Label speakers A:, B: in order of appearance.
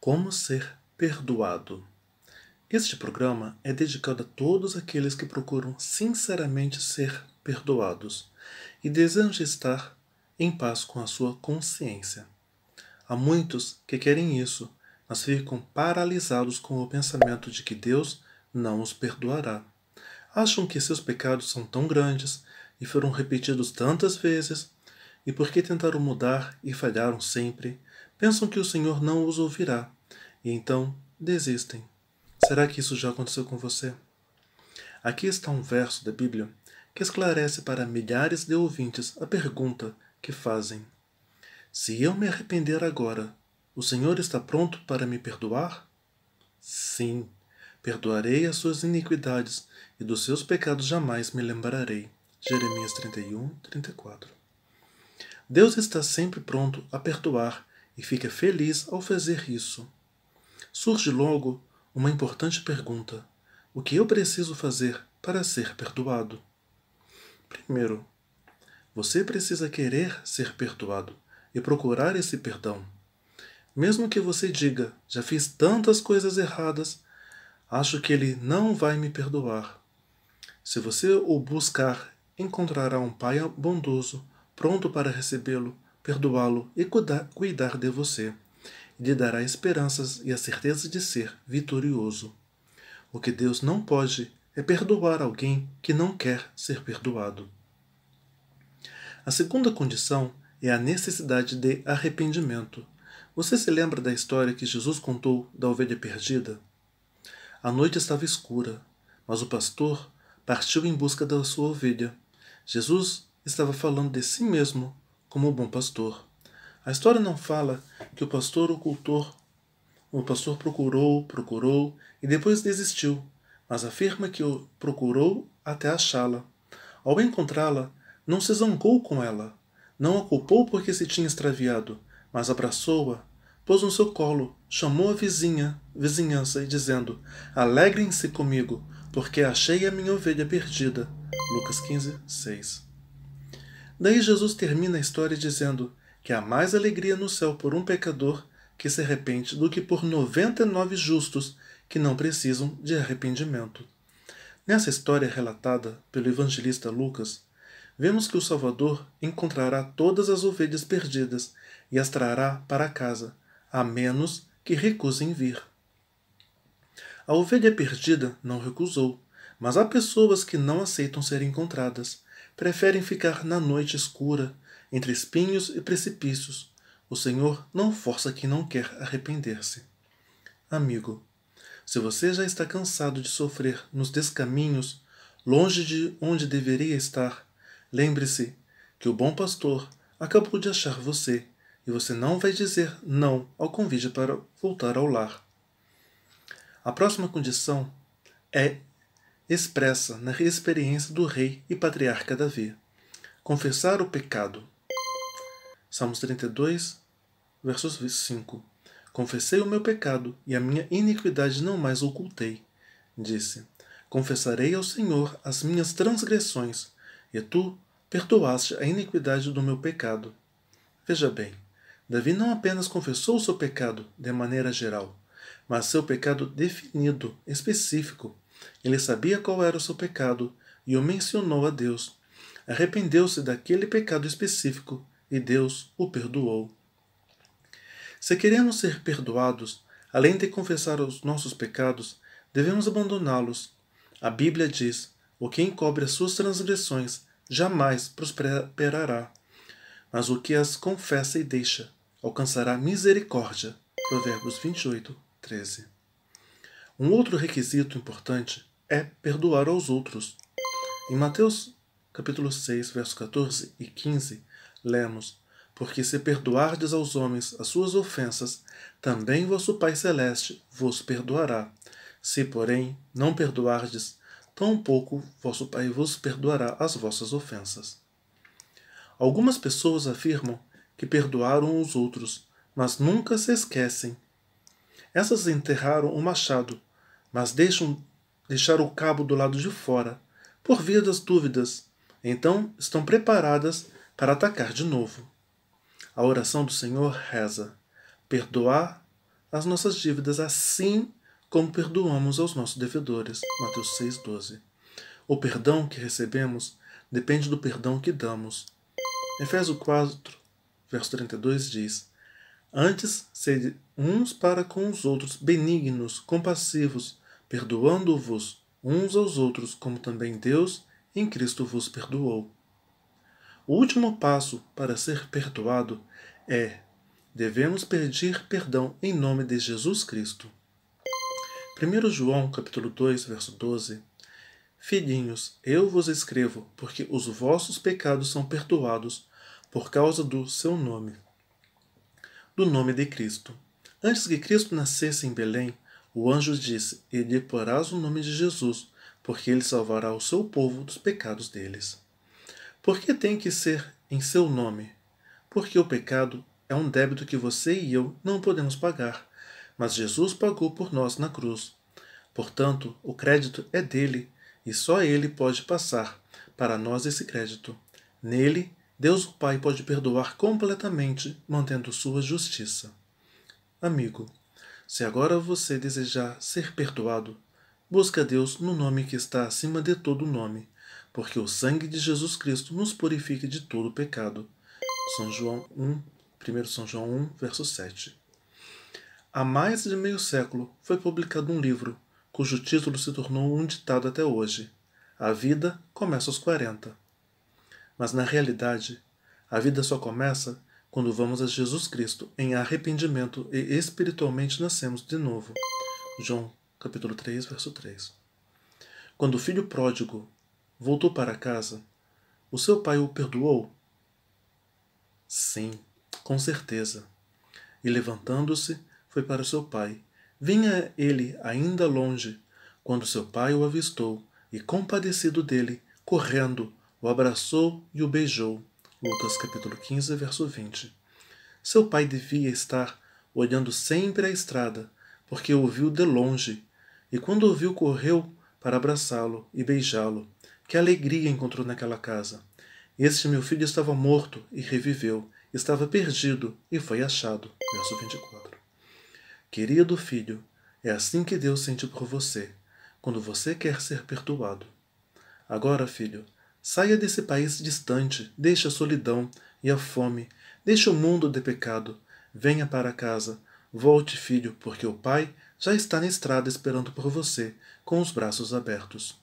A: Como ser perdoado? Este programa é dedicado a todos aqueles que procuram sinceramente ser perdoados e desejam estar em paz com a sua consciência. Há muitos que querem isso, mas ficam paralisados com o pensamento de que Deus não os perdoará. Acham que seus pecados são tão grandes e foram repetidos tantas vezes, e porque tentaram mudar e falharam sempre, Pensam que o Senhor não os ouvirá e então desistem. Será que isso já aconteceu com você? Aqui está um verso da Bíblia que esclarece para milhares de ouvintes a pergunta que fazem: Se eu me arrepender agora, o Senhor está pronto para me perdoar? Sim, perdoarei as suas iniquidades e dos seus pecados jamais me lembrarei. Jeremias 31, 34. Deus está sempre pronto a perdoar e fica feliz ao fazer isso. Surge logo uma importante pergunta: o que eu preciso fazer para ser perdoado? Primeiro, você precisa querer ser perdoado e procurar esse perdão. Mesmo que você diga, já fiz tantas coisas erradas, acho que ele não vai me perdoar. Se você o buscar, encontrará um pai bondoso, pronto para recebê-lo perdoá-lo e cuidar de você. Lhe dará esperanças e a certeza de ser vitorioso. O que Deus não pode é perdoar alguém que não quer ser perdoado. A segunda condição é a necessidade de arrependimento. Você se lembra da história que Jesus contou da ovelha perdida? A noite estava escura, mas o pastor partiu em busca da sua ovelha. Jesus estava falando de si mesmo como bom pastor. A história não fala que o pastor ocultou, o pastor procurou, procurou e depois desistiu, mas afirma que o procurou até achá-la. Ao encontrá-la, não se zangou com ela, não a culpou porque se tinha extraviado, mas abraçou-a, pôs no seu colo, chamou a vizinha, vizinhança e dizendo: Alegrem-se comigo, porque achei a minha ovelha perdida. Lucas 15, 6. Daí Jesus termina a história dizendo que há mais alegria no céu por um pecador que se arrepende do que por 99 justos que não precisam de arrependimento. Nessa história relatada pelo evangelista Lucas, vemos que o Salvador encontrará todas as ovelhas perdidas e as trará para casa, a menos que recusem vir. A ovelha perdida não recusou, mas há pessoas que não aceitam ser encontradas preferem ficar na noite escura, entre espinhos e precipícios. O Senhor não força quem não quer arrepender-se. Amigo, se você já está cansado de sofrer nos descaminhos, longe de onde deveria estar, lembre-se que o bom pastor acabou de achar você e você não vai dizer não ao convite para voltar ao lar. A próxima condição é expressa na experiência do rei e patriarca Davi. Confessar o pecado. Salmos 32, versos 5. Confessei o meu pecado e a minha iniquidade não mais ocultei. Disse: Confessarei ao Senhor as minhas transgressões, e tu perdoaste a iniquidade do meu pecado. Veja bem, Davi não apenas confessou o seu pecado de maneira geral, mas seu pecado definido, específico, ele sabia qual era o seu pecado e o mencionou a Deus. Arrependeu-se daquele pecado específico e Deus o perdoou. Se queremos ser perdoados, além de confessar os nossos pecados, devemos abandoná-los. A Bíblia diz: O que encobre as suas transgressões jamais prosperará, mas o que as confessa e deixa alcançará misericórdia. Provérbios 28, 13. Um outro requisito importante é perdoar aos outros. Em Mateus capítulo 6, versos 14 e 15, lemos: Porque se perdoardes aos homens as suas ofensas, também vosso Pai celeste vos perdoará. Se, porém, não perdoardes, tampouco vosso Pai vos perdoará as vossas ofensas. Algumas pessoas afirmam que perdoaram os outros, mas nunca se esquecem. Essas enterraram o machado mas deixam deixar o cabo do lado de fora, por via das dúvidas. Então estão preparadas para atacar de novo. A oração do Senhor reza: perdoar as nossas dívidas assim como perdoamos aos nossos devedores. Mateus 6:12. O perdão que recebemos depende do perdão que damos. Efésios 4, verso 32 diz: Antes, sede uns para com os outros benignos, compassivos, perdoando-vos uns aos outros, como também Deus em Cristo vos perdoou. O último passo para ser perdoado é: devemos pedir perdão em nome de Jesus Cristo. 1 João capítulo 2, verso 12. Filhinhos, eu vos escrevo, porque os vossos pecados são perdoados por causa do seu nome do nome de Cristo. Antes que Cristo nascesse em Belém, o anjo disse: E porás o nome de Jesus, porque ele salvará o seu povo dos pecados deles. Por que tem que ser em seu nome? Porque o pecado é um débito que você e eu não podemos pagar, mas Jesus pagou por nós na cruz. Portanto, o crédito é dele e só ele pode passar para nós esse crédito. Nele Deus o Pai pode perdoar completamente, mantendo sua justiça. Amigo, se agora você desejar ser perdoado, busca Deus no nome que está acima de todo nome, porque o sangue de Jesus Cristo nos purifica de todo pecado. São João 1, 1 São João 1, verso 7. Há mais de meio século foi publicado um livro, cujo título se tornou um ditado até hoje. A vida começa aos 40. Mas na realidade, a vida só começa quando vamos a Jesus Cristo em arrependimento e espiritualmente nascemos de novo. João capítulo 3, verso 3. Quando o filho pródigo voltou para casa, o seu pai o perdoou? Sim, com certeza. E levantando-se, foi para seu pai. Vinha ele ainda longe, quando seu pai o avistou e, compadecido dele, correndo, o abraçou e o beijou. Lucas capítulo 15, verso 20. Seu pai devia estar olhando sempre à estrada, porque o viu de longe, e quando o viu correu para abraçá-lo e beijá-lo. Que alegria encontrou naquela casa! Este meu filho estava morto e reviveu, estava perdido e foi achado. Verso 24. Querido filho, é assim que Deus sente por você, quando você quer ser perdoado. Agora, filho, Saia desse país distante, deixe a solidão e a fome, deixe o mundo de pecado. Venha para casa. Volte, filho, porque o Pai já está na estrada esperando por você, com os braços abertos.